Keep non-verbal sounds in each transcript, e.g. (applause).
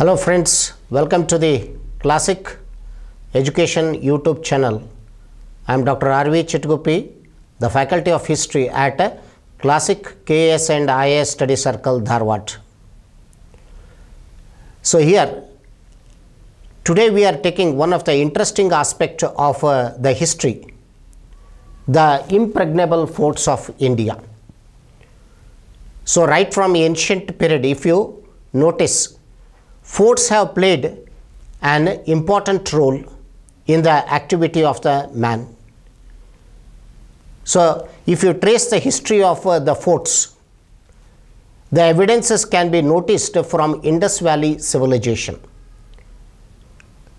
Hello friends, welcome to the Classic Education YouTube channel. I am Dr. R.V. Chitgupi, the Faculty of History at Classic KS and IS Study Circle Dharwad. So here, today we are taking one of the interesting aspect of uh, the history, the impregnable forts of India. So right from ancient period, if you notice, Forts have played an important role in the activity of the man. So, if you trace the history of uh, the forts, the evidences can be noticed from Indus Valley civilization.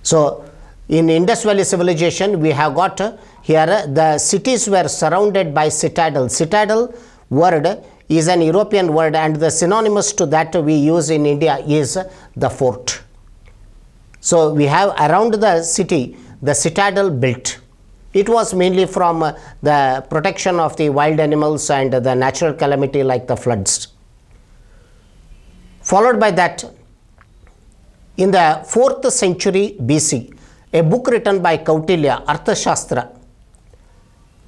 So, in Indus Valley civilization, we have got uh, here uh, the cities were surrounded by citadel. Citadel word is an European word and the synonymous to that we use in India is the fort. So we have around the city the citadel built. It was mainly from uh, the protection of the wild animals and the natural calamity like the floods. Followed by that, in the 4th century BC, a book written by Kautilya, Arthashastra,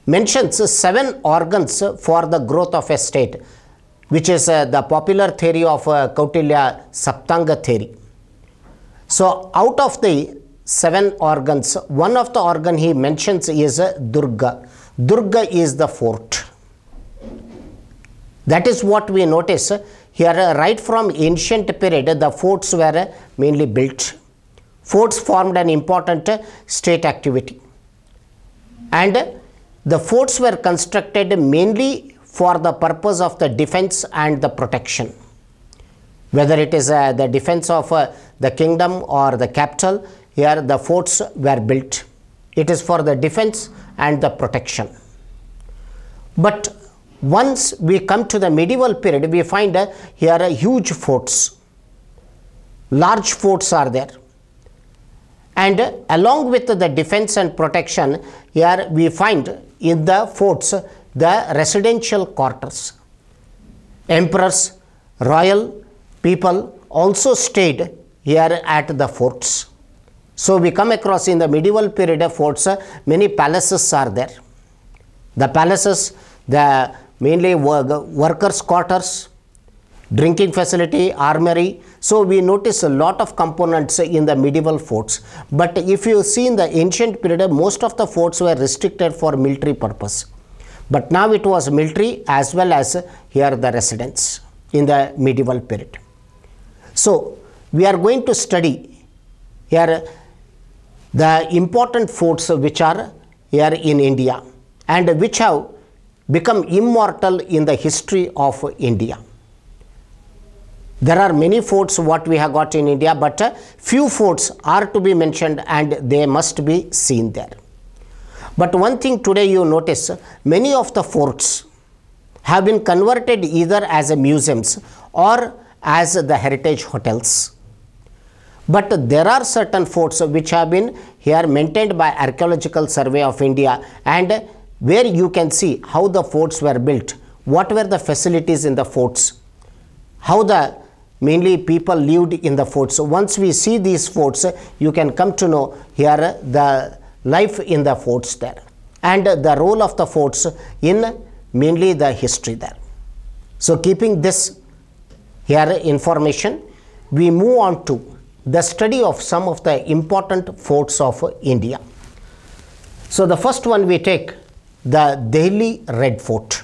mentions seven organs for the growth of a state, which is uh, the popular theory of uh, Kautilya Saptanga theory. So, out of the seven organs, one of the organ he mentions is uh, Durga. Durga is the fort. That is what we notice here right from ancient period the forts were mainly built. Forts formed an important state activity and the forts were constructed mainly for the purpose of the defense and the protection. Whether it is uh, the defense of uh, the kingdom or the capital, here the forts were built. It is for the defense and the protection. But once we come to the medieval period, we find uh, here uh, huge forts. Large forts are there and along with the defense and protection here we find in the forts the residential quarters. Emperors, royal people also stayed here at the forts. So we come across in the medieval period of forts, many palaces are there. The palaces, the mainly workers' quarters, drinking facility, armory. So we notice a lot of components in the medieval forts. But if you see in the ancient period, most of the forts were restricted for military purpose. But now it was military as well as here the residents in the medieval period. So we are going to study here the important forts which are here in India and which have become immortal in the history of India. There are many forts what we have got in India, but uh, few forts are to be mentioned and they must be seen there. But one thing today you notice, many of the forts have been converted either as a museums or as the heritage hotels. But there are certain forts which have been here maintained by Archaeological Survey of India and where you can see how the forts were built, what were the facilities in the forts, how the mainly people lived in the forts. So once we see these forts, you can come to know here the life in the forts there and the role of the forts in mainly the history there. So keeping this here information, we move on to the study of some of the important forts of India. So the first one we take the Delhi Red Fort.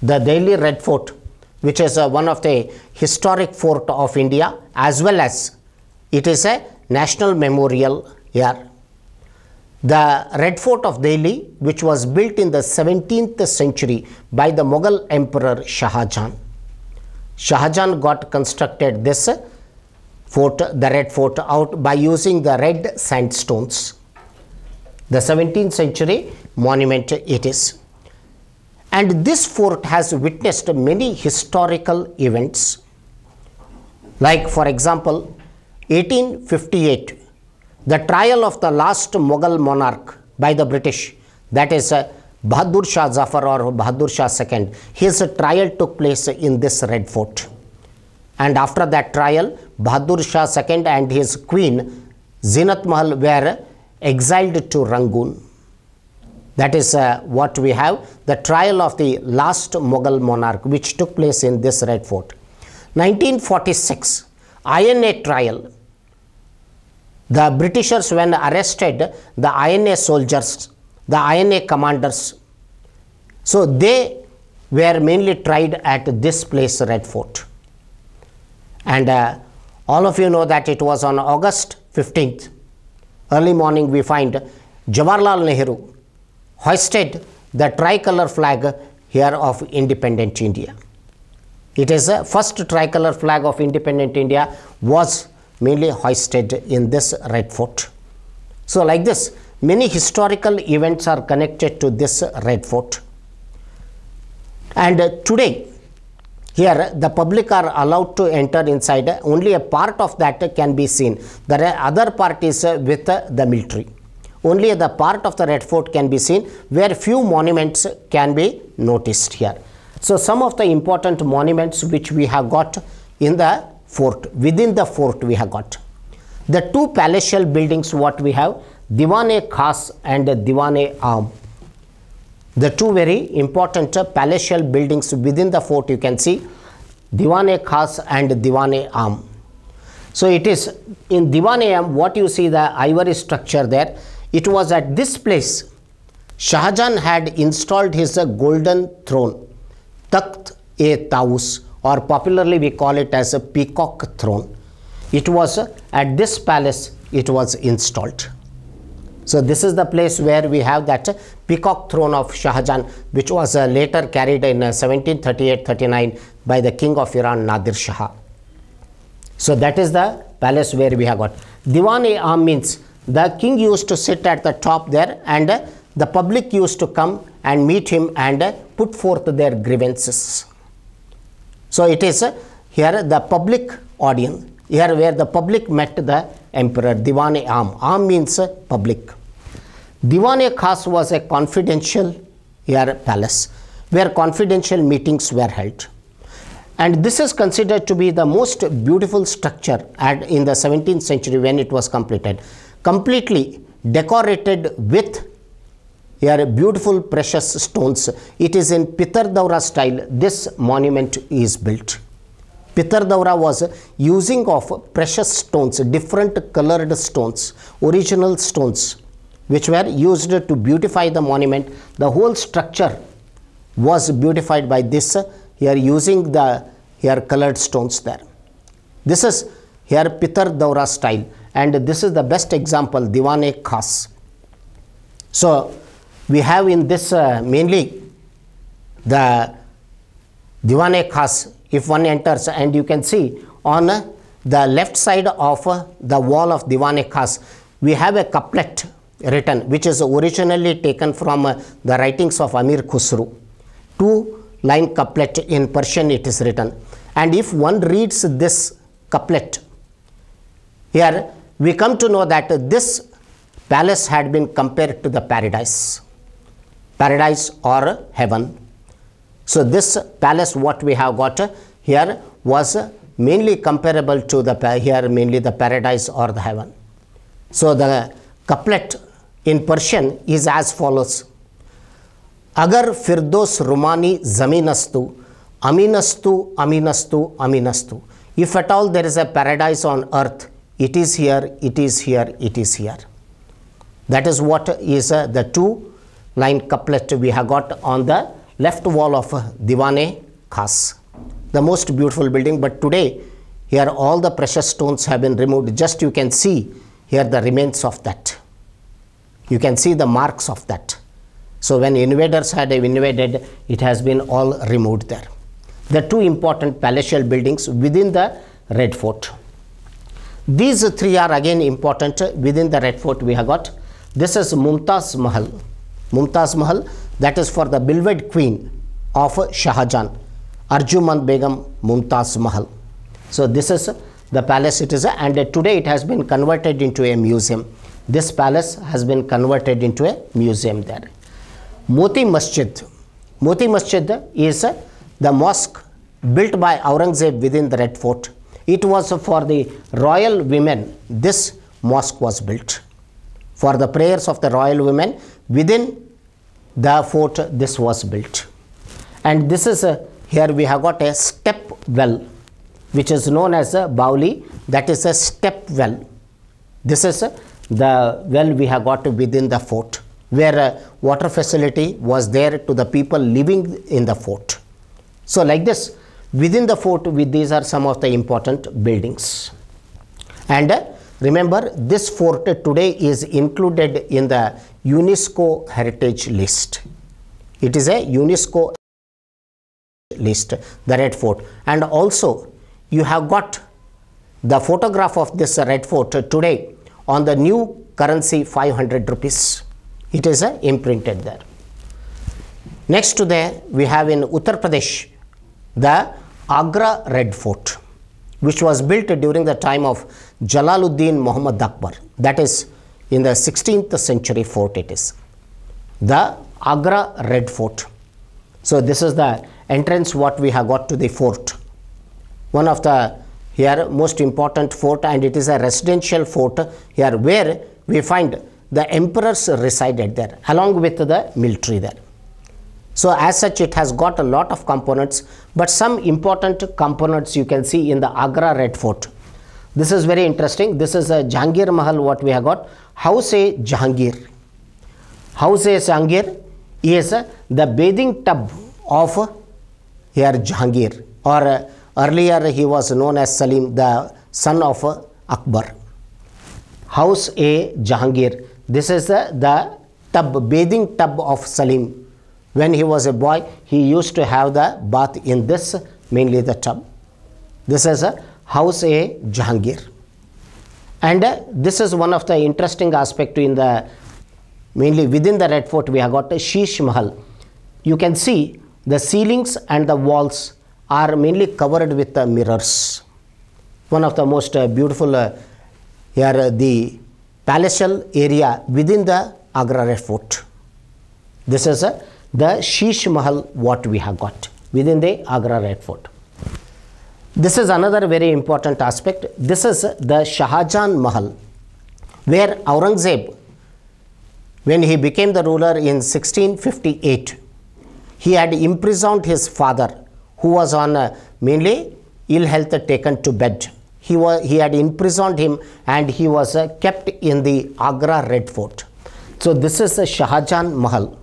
The Delhi Red Fort which is uh, one of the historic fort of India as well as it is a national memorial here. The Red Fort of Delhi, which was built in the 17th century by the Mughal Emperor Shah Jahan. Shah Jahan got constructed this fort, the Red Fort out by using the red sandstones. The 17th century monument it is and this fort has witnessed many historical events. Like for example, 1858, the trial of the last Mughal monarch by the British, that is uh, Bahadur Shah Zafar or Bahadur Shah II, his trial took place in this Red Fort. And after that trial, Bahadur Shah II and his queen Zinat Mahal were exiled to Rangoon. That is uh, what we have, the trial of the last Mughal monarch which took place in this Red Fort. 1946, INA trial. The Britishers when arrested the INA soldiers, the INA commanders. So they were mainly tried at this place, Red Fort. And uh, all of you know that it was on August 15th. Early morning we find Jawaharlal Nehru, hoisted the tricolor flag here of independent India. It is the first tricolor flag of independent India was mainly hoisted in this Red Fort. So like this, many historical events are connected to this Red Fort. And today, here the public are allowed to enter inside, only a part of that can be seen. The other part is with the military only the part of the Red Fort can be seen where few monuments can be noticed here. So some of the important monuments which we have got in the fort, within the fort we have got. The two palatial buildings what we have, Diwane Khas and Diwane Aam. The two very important palatial buildings within the fort you can see, Diwane Khas and Diwane Aam. So it is in Diwane Aam what you see the ivory structure there, it was at this place Shah Jahan had installed his golden throne, Takht e Taus, or popularly we call it as a peacock throne. It was at this palace it was installed. So this is the place where we have that peacock throne of Shah Jahan which was uh, later carried in 1738-39 uh, by the king of Iran Nadir Shah. So that is the palace where we have got. Diwan-e-Am means the king used to sit at the top there and the public used to come and meet him and put forth their grievances. So it is here the public audience, here where the public met the emperor, Diwane Am. Aam means public. Diwane Khas was a confidential here palace where confidential meetings were held and this is considered to be the most beautiful structure at, in the 17th century when it was completed completely decorated with your beautiful precious stones. It is in Pitar style this monument is built. Pitar was using of precious stones, different colored stones, original stones which were used to beautify the monument. The whole structure was beautified by this here using the here colored stones there. This is here Pitar style and this is the best example diwane khas so we have in this uh, mainly the diwane khas if one enters and you can see on uh, the left side of uh, the wall of diwane khas we have a couplet written which is originally taken from the writings of amir khusru two line couplet in persian it is written and if one reads this couplet here we come to know that this palace had been compared to the paradise, paradise or heaven. So this palace what we have got here was mainly comparable to the here mainly the paradise or the heaven. So the couplet in Persian is as follows. "Agar Firdos rumani Zaminastu, Aminastu, Aminastu, Aminastu." If at all there is a paradise on earth it is here, it is here, it is here. That is what is uh, the two line couplet we have got on the left wall of uh, Diwane Khas. The most beautiful building, but today here all the precious stones have been removed. Just you can see here the remains of that. You can see the marks of that. So when invaders had invaded, it has been all removed there. The two important palatial buildings within the Red Fort. These three are again important within the Red Fort we have got. This is Mumtaz Mahal. Mumtaz Mahal that is for the beloved queen of Shah Jahan, Arjuman Begum Mumtaz Mahal. So this is the palace it is and today it has been converted into a museum. This palace has been converted into a museum there. Moti Masjid. Moti Masjid is the mosque built by Aurangzeb within the Red Fort it was for the royal women this mosque was built. For the prayers of the royal women within the fort this was built. And this is a, uh, here we have got a step well which is known as a uh, Bauli that is a step well. This is a, uh, the well we have got within the fort where a water facility was there to the people living in the fort. So like this Within the fort, these are some of the important buildings. And uh, remember, this fort today is included in the UNESCO heritage list. It is a UNESCO list, the Red Fort. And also, you have got the photograph of this Red Fort today on the new currency 500 rupees. It is uh, imprinted there. Next to there, we have in Uttar Pradesh the Agra Red Fort, which was built during the time of Jalaluddin Muhammad Akbar, that is in the 16th century fort it is. The Agra Red Fort. So this is the entrance what we have got to the fort. One of the here most important fort and it is a residential fort here where we find the emperors resided there along with the military there. So as such, it has got a lot of components, but some important components you can see in the Agra Red Fort. This is very interesting. This is a Jahangir Mahal what we have got. House A Jahangir. House A Jahangir is the bathing tub of here Jahangir or uh, earlier he was known as Salim, the son of Akbar. House A Jahangir. This is the tub, bathing tub of Salim. When he was a boy, he used to have the bath in this, mainly the tub. This is a house A Jahangir. And uh, this is one of the interesting aspect in the, mainly within the Red Fort, we have got a Sheesh Mahal. You can see the ceilings and the walls are mainly covered with the mirrors. One of the most uh, beautiful uh, here uh, the palatial area within the Agra Red Fort. This is a the Sheesh Mahal what we have got within the Agra Red Fort. This is another very important aspect. This is the Shahjahan Mahal where Aurangzeb when he became the ruler in 1658 he had imprisoned his father who was on uh, mainly ill health taken to bed. He, was, he had imprisoned him and he was uh, kept in the Agra Red Fort. So this is the Shahjahan Mahal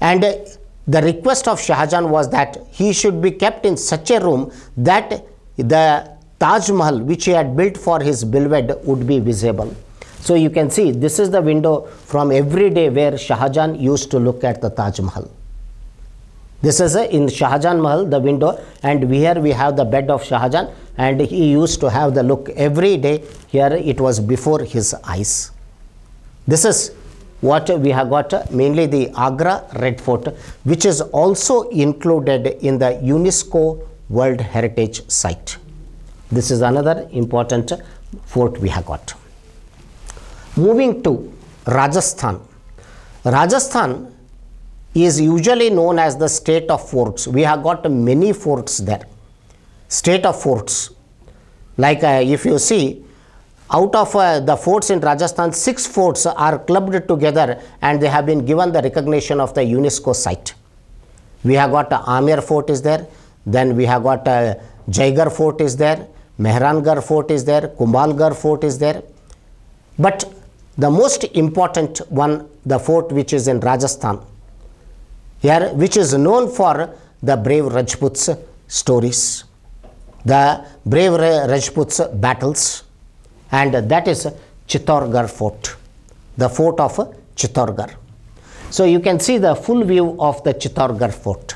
and the request of Shah Jahan was that he should be kept in such a room that the Taj Mahal which he had built for his beloved would be visible. So you can see this is the window from every day where Shah Jahan used to look at the Taj Mahal. This is a, uh, in Shah Jahan Mahal the window and here we have the bed of Shah Jahan and he used to have the look every day here it was before his eyes. This is what we have got mainly the Agra Red Fort which is also included in the UNESCO World Heritage Site. This is another important fort we have got. Moving to Rajasthan. Rajasthan is usually known as the state of forts. We have got many forts there. State of forts. Like uh, if you see out of uh, the forts in Rajasthan, six forts are clubbed together and they have been given the recognition of the UNESCO site. We have got uh, Amir fort is there, then we have got uh, Jaigar fort is there, Mehrangar fort is there, Kumbalgarh fort is there. But the most important one, the fort which is in Rajasthan, here which is known for the brave Rajputs stories, the brave Rajputs battles and that is Chittorgarh fort, the fort of Chittorgarh. So you can see the full view of the Chittorgarh fort.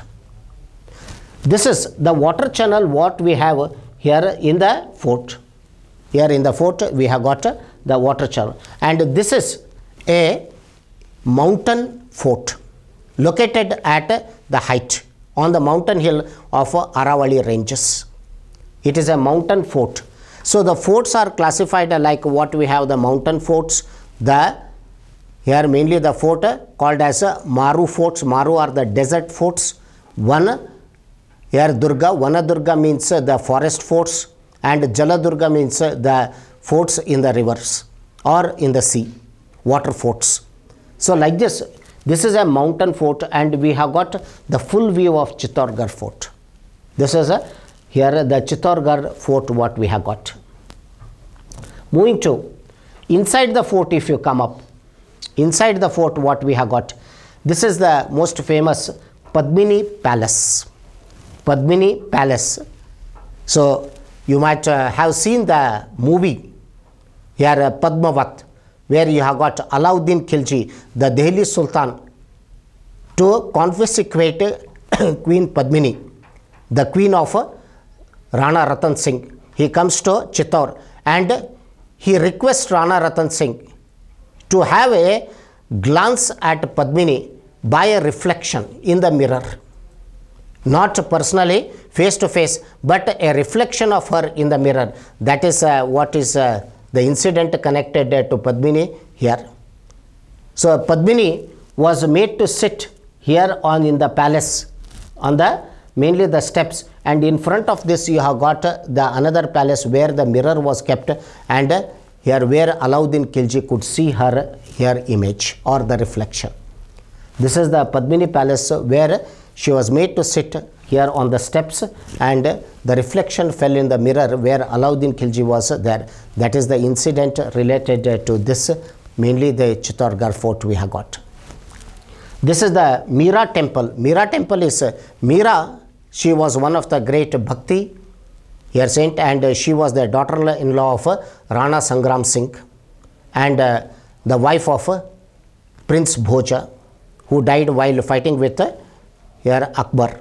This is the water channel what we have here in the fort. Here in the fort we have got the water channel and this is a mountain fort located at the height on the mountain hill of Aravali ranges. It is a mountain fort so the forts are classified like what we have the mountain forts, the here mainly the fort uh, called as uh, Maru forts. Maru are the desert forts. One here Durga, Durga means uh, the forest forts and Jaladurga means the forts in the rivers or in the sea, water forts. So like this, this is a mountain fort and we have got the full view of Chittorgarh fort. This is a here the Chittorgarh fort what we have got. Moving to inside the fort if you come up, inside the fort what we have got. This is the most famous Padmini Palace. Padmini Palace. So you might uh, have seen the movie here uh, Padmavat where you have got Alauddin Khilji, the Delhi Sultan to confiscate (coughs) Queen Padmini, the queen of Rana Ratan Singh. He comes to Chittor and he requests Rana Ratan Singh to have a glance at Padmini by a reflection in the mirror. Not personally, face to face, but a reflection of her in the mirror. That is uh, what is uh, the incident connected uh, to Padmini here. So, Padmini was made to sit here on in the palace on the mainly the steps and in front of this you have got the another palace where the mirror was kept and here where Alauddin Khilji could see her her image or the reflection. This is the Padmini palace where she was made to sit here on the steps and the reflection fell in the mirror where Alauddin Khilji was there. That is the incident related to this mainly the Chittorgarh fort we have got. This is the Mira temple. Mira temple is Mira she was one of the great Bhakti here saint and she was the daughter-in-law of uh, Rana Sangram Singh and uh, the wife of uh, Prince Bhoja who died while fighting with here Akbar,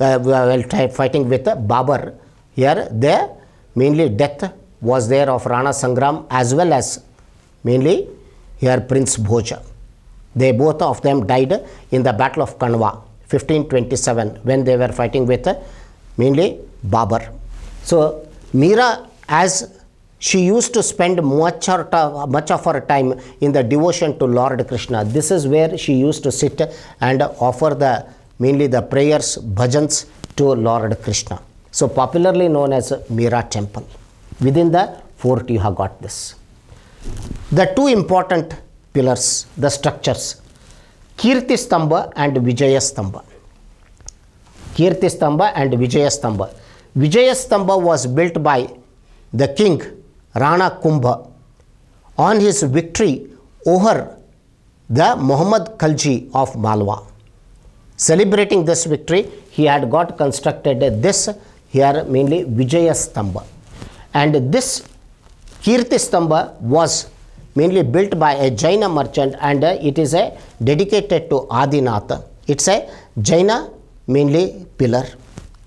uh, while fighting with Babar. Here the mainly death was there of Rana Sangram as well as mainly here Prince Bhoja. They both of them died in the Battle of Kanwa. 1527 when they were fighting with uh, mainly Babur. So Mira as she used to spend much, her much of her time in the devotion to Lord Krishna. This is where she used to sit and offer the mainly the prayers, bhajans to Lord Krishna. So popularly known as Mira temple. Within the fort you have got this. The two important pillars, the structures Kirti Stamba and Vijaya Stamba. Kirti Stamba and Vijaya Stamba. Vijaya Stamba was built by the king Rana Kumbha on his victory over the Muhammad Khalji of Malwa. Celebrating this victory, he had got constructed this here mainly Vijaya Stamba. And this Kirti Stamba was mainly built by a Jaina merchant and uh, it is a uh, dedicated to Adinath. It's a Jaina mainly pillar.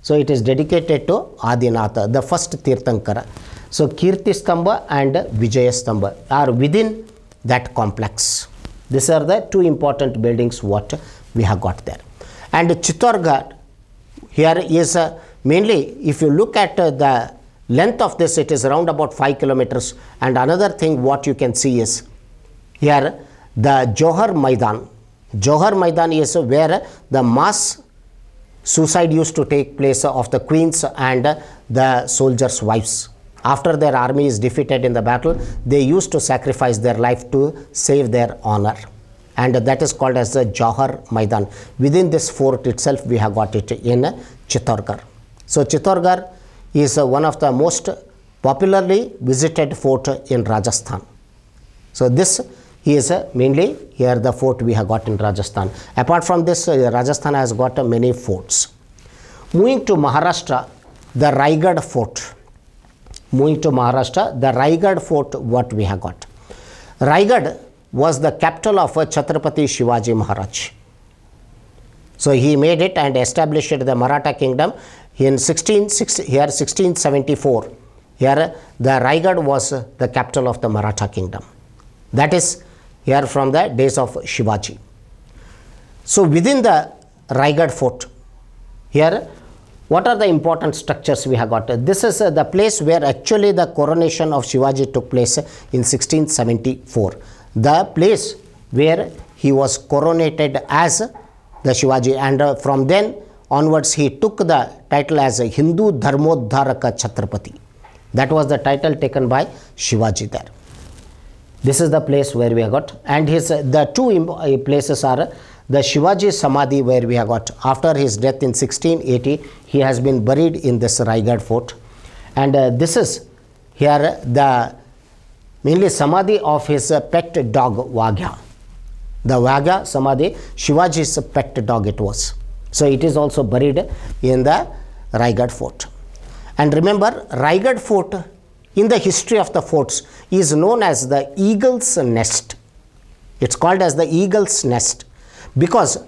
So it is dedicated to Adinath, the first Tirthankara. So Kirti Stamba and Vijaya Stamba are within that complex. These are the two important buildings what we have got there. And Chittorgarh here is uh, mainly if you look at uh, the length of this it is around about 5 kilometers and another thing what you can see is here the Johar Maidan Johar Maidan is where the mass suicide used to take place of the queens and the soldiers wives after their army is defeated in the battle they used to sacrifice their life to save their honor and that is called as the Johar Maidan within this fort itself we have got it in Chittorgarh so Chittorgarh is uh, one of the most popularly visited fort in Rajasthan. So this is uh, mainly here the fort we have got in Rajasthan. Apart from this, uh, Rajasthan has got many forts. Moving to Maharashtra, the Raigad fort. Moving to Maharashtra, the Raigad fort what we have got. Raigad was the capital of Chhatrapati Shivaji Maharaj. So, he made it and established the Maratha kingdom in 16, here 1674. Here the Raigad was the capital of the Maratha kingdom. That is here from the days of Shivaji. So, within the Raigad fort, here what are the important structures we have got? This is uh, the place where actually the coronation of Shivaji took place in 1674. The place where he was coronated as the Shivaji and uh, from then onwards he took the title as a Hindu Dharmodharaka Chhatrapati. That was the title taken by Shivaji there. This is the place where we have got and his uh, the two uh, places are the Shivaji Samadhi where we have got after his death in 1680 he has been buried in this Raigad fort and uh, this is here the mainly Samadhi of his uh, pet dog Vagya. The Vaga Samadhi, Shivaji's pet dog it was. So it is also buried in the Raigad fort. And remember, Raigad fort in the history of the forts is known as the eagle's nest. It's called as the eagle's nest because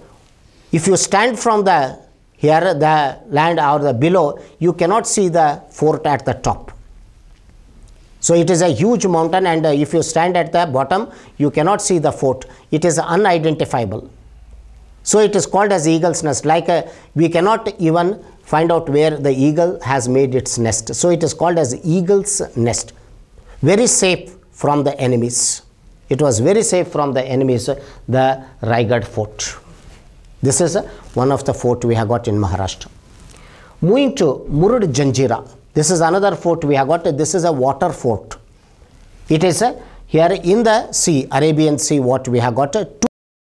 if you stand from the here the land or the below, you cannot see the fort at the top. So it is a huge mountain and uh, if you stand at the bottom, you cannot see the fort. It is unidentifiable. So it is called as eagle's nest. Like uh, we cannot even find out where the eagle has made its nest. So it is called as eagle's nest. Very safe from the enemies. It was very safe from the enemies, uh, the Raigad fort. This is one of the fort we have got in Maharashtra. Moving to Murud Janjira. This is another fort we have got. This is a water fort. It is a, uh, here in the sea, Arabian Sea, what we have got uh, two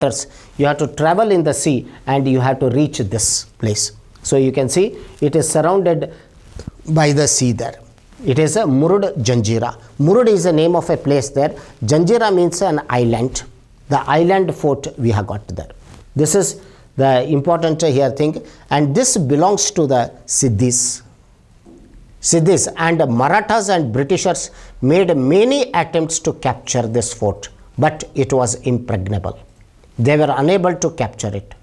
waters. You have to travel in the sea and you have to reach this place. So you can see it is surrounded by the sea there. It is a uh, Murud Janjira. Murud is the name of a place there. Janjira means an island. The island fort we have got there. This is the important here thing and this belongs to the Siddhis See this and Marathas and Britishers made many attempts to capture this fort but it was impregnable. They were unable to capture it.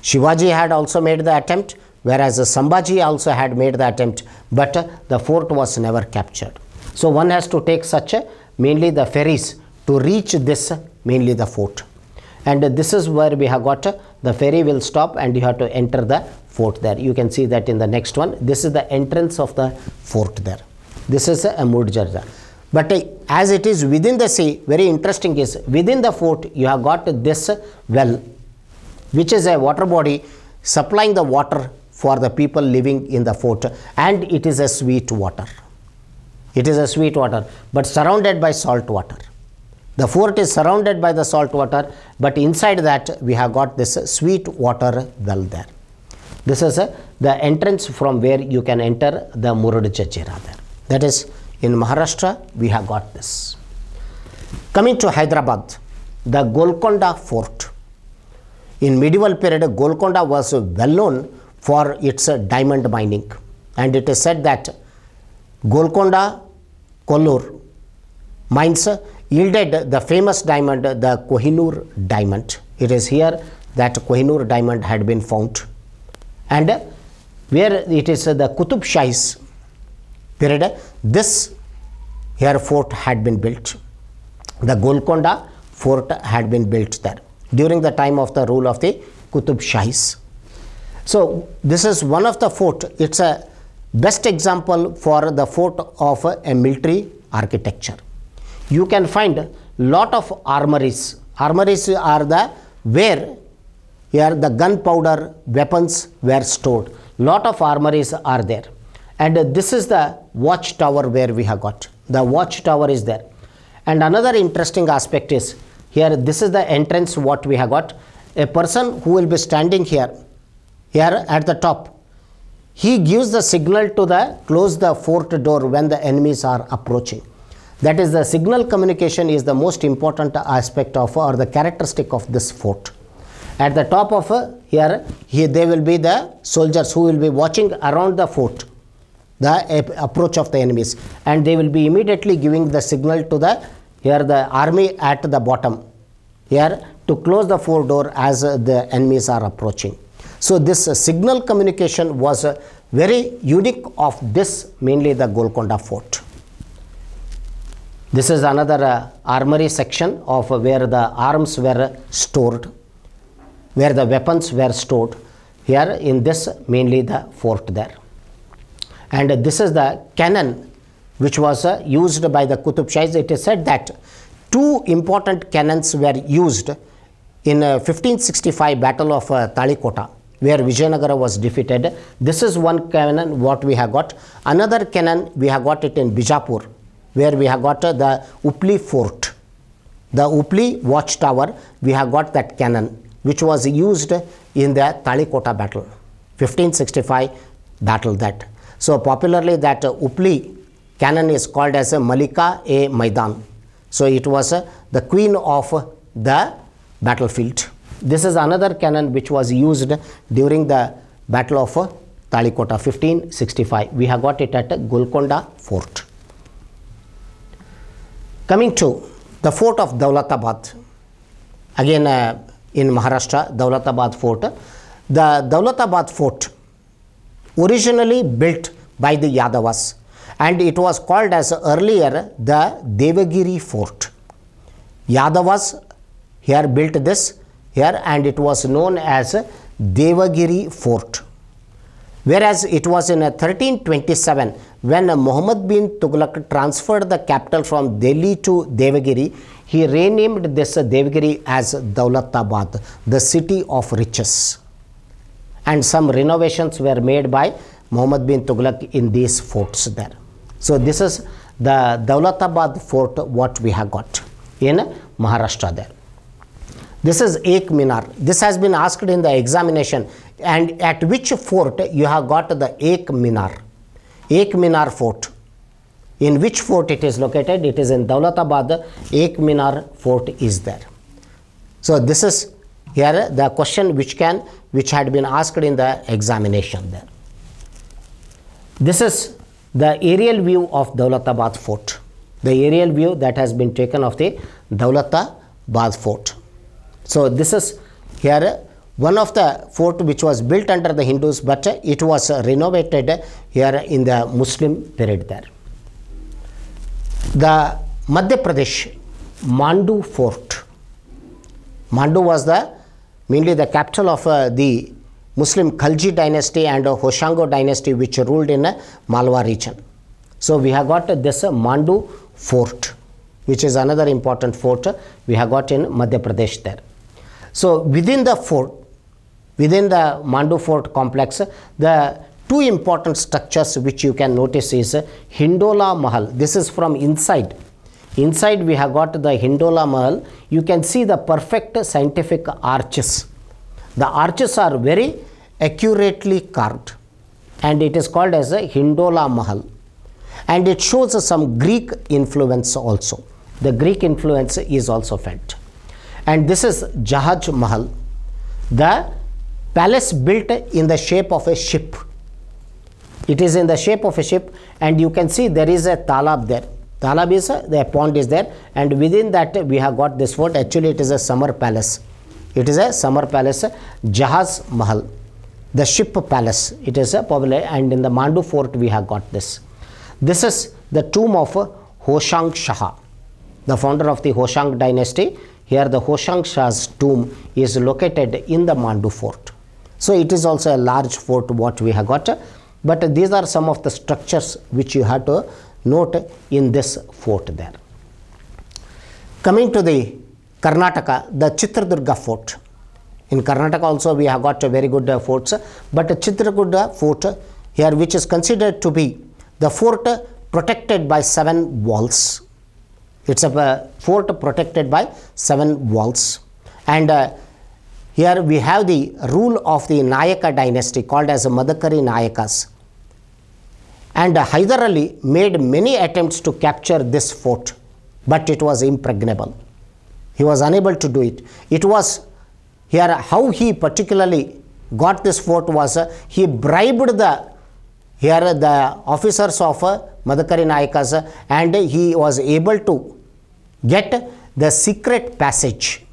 Shivaji had also made the attempt whereas Sambhaji also had made the attempt but the fort was never captured. So one has to take such a, mainly the ferries to reach this mainly the fort and this is where we have got the ferry will stop and you have to enter the fort there. You can see that in the next one. This is the entrance of the fort there. This is a Mudjarja. But uh, as it is within the sea, very interesting is within the fort you have got this well, which is a water body supplying the water for the people living in the fort and it is a sweet water. It is a sweet water but surrounded by salt water. The fort is surrounded by the salt water but inside that we have got this sweet water well there. This is a, uh, the entrance from where you can enter the Murud rather. That is in Maharashtra we have got this. Coming to Hyderabad, the Golconda fort. In medieval period, Golconda was well known for its uh, diamond mining and it is said that Golconda, Kollur mines uh, yielded the famous diamond, the Kohinoor diamond. It is here that Kohinoor diamond had been found and where it is the Qutub Shahis period, this here fort had been built. The Golconda fort had been built there during the time of the rule of the Qutub Shahis. So this is one of the fort. It's a best example for the fort of a military architecture. You can find lot of armories. Armories are the where here the gunpowder weapons were stored lot of armories are there and this is the watchtower where we have got the watchtower is there and another interesting aspect is here this is the entrance what we have got a person who will be standing here here at the top he gives the signal to the close the fort door when the enemies are approaching that is the signal communication is the most important aspect of or the characteristic of this fort at the top of uh, here, here they will be the soldiers who will be watching around the fort the approach of the enemies and they will be immediately giving the signal to the here the army at the bottom here to close the fort door as uh, the enemies are approaching so this signal communication was very unique of this mainly the golconda fort this is another uh, armory section of uh, where the arms were stored where the weapons were stored here in this mainly the fort there and this is the cannon which was uh, used by the Qutub Shahis. It is said that two important cannons were used in 1565 uh, battle of uh, Talikota where Vijayanagara was defeated. This is one cannon what we have got. Another cannon we have got it in Bijapur where we have got the Upli fort. The Upli watchtower we have got that cannon which was used in the Talikota battle, 1565 battle that. So popularly that Upli cannon is called as Malika A. Maidan. So it was the queen of the battlefield. This is another cannon which was used during the battle of Talikota 1565. We have got it at Golconda fort. Coming to the fort of Daulatabad. Again uh, in Maharashtra, Daulatabad Fort. The Daulatabad Fort originally built by the Yadavas and it was called as earlier the Devagiri Fort. Yadavas here built this here and it was known as Devagiri Fort. Whereas it was in 1327 uh, when Muhammad bin Tughlaq transferred the capital from Delhi to Devagiri, he renamed this Devagiri as Daulatabad, the city of riches. And some renovations were made by Muhammad bin Tughlaq in these forts there. So this is the Daulatabad fort what we have got in Maharashtra there. This is Ek Minar. This has been asked in the examination and at which fort you have got the Ek Minar, Ek Minar fort. In which fort it is located? It is in Daulatabad, Ek Minar fort is there. So this is here the question which can which had been asked in the examination there. This is the aerial view of Daulatabad fort. The aerial view that has been taken of the Daulatabad fort. So this is here one of the fort which was built under the Hindus but it was renovated here in the Muslim period there. The Madhya Pradesh Mandu fort. Mandu was the mainly the capital of uh, the Muslim Khalji dynasty and uh, Hoshango dynasty which ruled in uh, Malwa region. So we have got this Mandu fort which is another important fort we have got in Madhya Pradesh there. So within the fort within the Mandu Fort complex, the two important structures which you can notice is Hindola Mahal. This is from inside. Inside we have got the Hindola Mahal. You can see the perfect scientific arches. The arches are very accurately carved and it is called as a Hindola Mahal. And it shows some Greek influence also. The Greek influence is also felt. And this is Jahaj Mahal, the palace built in the shape of a ship. It is in the shape of a ship and you can see there is a talab there. Talab is a, the pond is there and within that we have got this fort. Actually it is a summer palace. It is a summer palace, Jahaz Mahal, the ship palace. It is a popular and in the Mandu fort we have got this. This is the tomb of Hoshang Shah, the founder of the Hoshang dynasty. Here the Hoshang Shah's tomb is located in the Mandu fort. So it is also a large fort what we have got. But these are some of the structures which you have to note in this fort there. Coming to the Karnataka, the Chitradurga fort. In Karnataka also we have got very good uh, forts. But Chitradurga fort here which is considered to be the fort protected by seven walls. It's a uh, fort protected by seven walls. And uh, here we have the rule of the Nayaka dynasty called as Madhakari Nayakas. And Hyder Ali made many attempts to capture this fort, but it was impregnable. He was unable to do it. It was here how he particularly got this fort was uh, he bribed the here the officers of uh, Madhakari Nayakas uh, and he was able to get the secret passage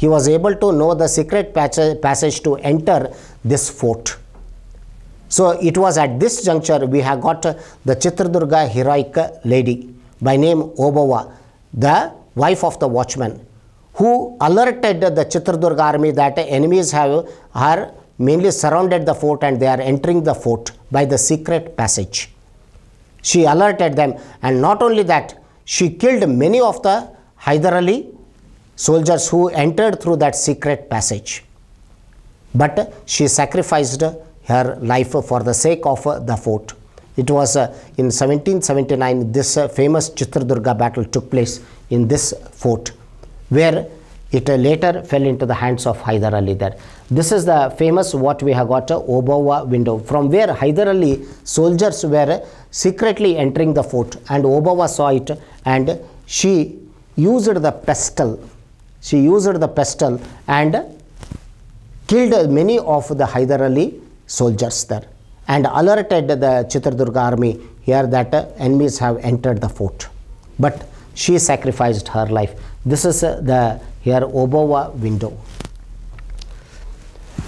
he was able to know the secret passage to enter this fort. So it was at this juncture we have got the Chitradurga heroic lady by name Obawa, the wife of the watchman, who alerted the Chitradurga army that enemies have are mainly surrounded the fort and they are entering the fort by the secret passage. She alerted them and not only that, she killed many of the Hyder Ali soldiers who entered through that secret passage. But she sacrificed her life for the sake of the fort. It was uh, in 1779 this uh, famous Chitradurga battle took place in this fort where it later fell into the hands of Hyder Ali there. This is the famous what we have got Obawa window from where Hyder Ali soldiers were secretly entering the fort and Obawa saw it and she used the pestle she used the pestle and killed many of the Hyder Ali soldiers there and alerted the Chitradurga army here that enemies have entered the fort. But she sacrificed her life. This is the here Obowa window.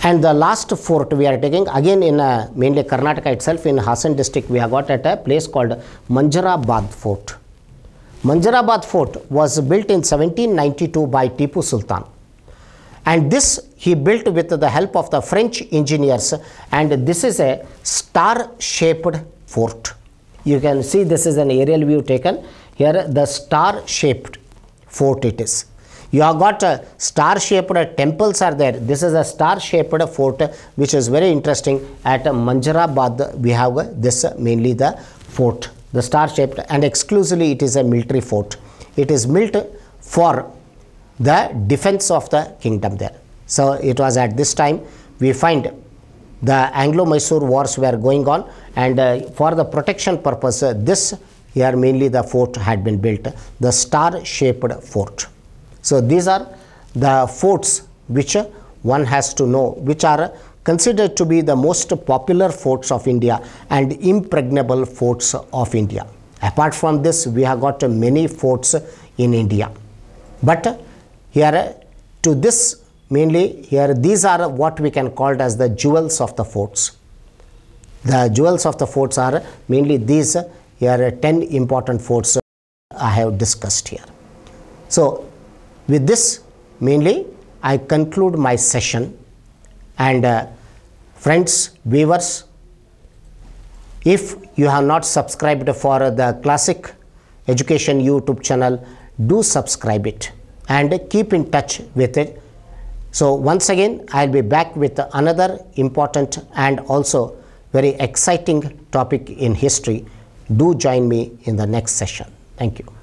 And the last fort we are taking again in uh, mainly Karnataka itself in Hassan district we have got at a place called Bad fort. Manjarabad fort was built in 1792 by Tipu Sultan. And this he built with the help of the French engineers and this is a star-shaped fort. You can see this is an aerial view taken. Here the star-shaped fort it is. You have got a uh, star-shaped temples are there. This is a star-shaped fort which is very interesting. At uh, Manjarabad we have this mainly the fort the star shaped and exclusively it is a military fort. It is built for the defense of the kingdom there. So it was at this time we find the Anglo-Mysore wars were going on and uh, for the protection purpose uh, this here mainly the fort had been built, the star shaped fort. So these are the forts which uh, one has to know which are considered to be the most popular forts of India and impregnable forts of India. Apart from this, we have got many forts in India. But here to this mainly here these are what we can call as the jewels of the forts. The jewels of the forts are mainly these here 10 important forts I have discussed here. So with this mainly I conclude my session and uh, friends, viewers, if you have not subscribed for the Classic Education YouTube channel, do subscribe it and keep in touch with it. So once again, I will be back with another important and also very exciting topic in history. Do join me in the next session. Thank you.